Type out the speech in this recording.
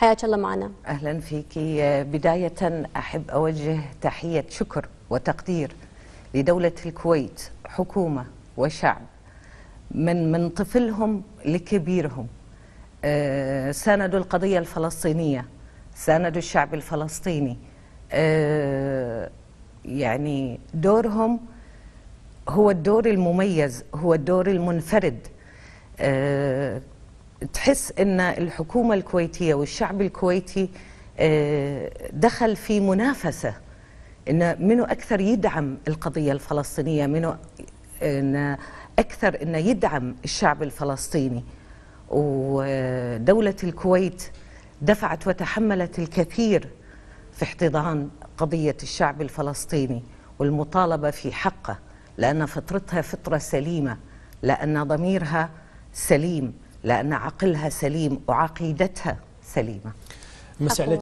حياك الله معنا أهلا فيك بداية أحب أوجه تحية شكر وتقدير لدولة الكويت حكومة وشعب من من طفلهم لكبيرهم آه، ساندوا القضية الفلسطينية ساندوا الشعب الفلسطيني آه، يعني دورهم هو الدور المميز هو الدور المنفرد آه، تحس ان الحكومه الكويتيه والشعب الكويتي آه، دخل في منافسه ان منو اكثر يدعم القضيه الفلسطينيه منو ان اكثر انه يدعم الشعب الفلسطيني ودوله الكويت دفعت وتحملت الكثير في احتضان قضيه الشعب الفلسطيني والمطالبه في حقه لان فطرتها فطره سليمه لان ضميرها سليم لأن عقلها سليم وعقيدتها سليمة مسألة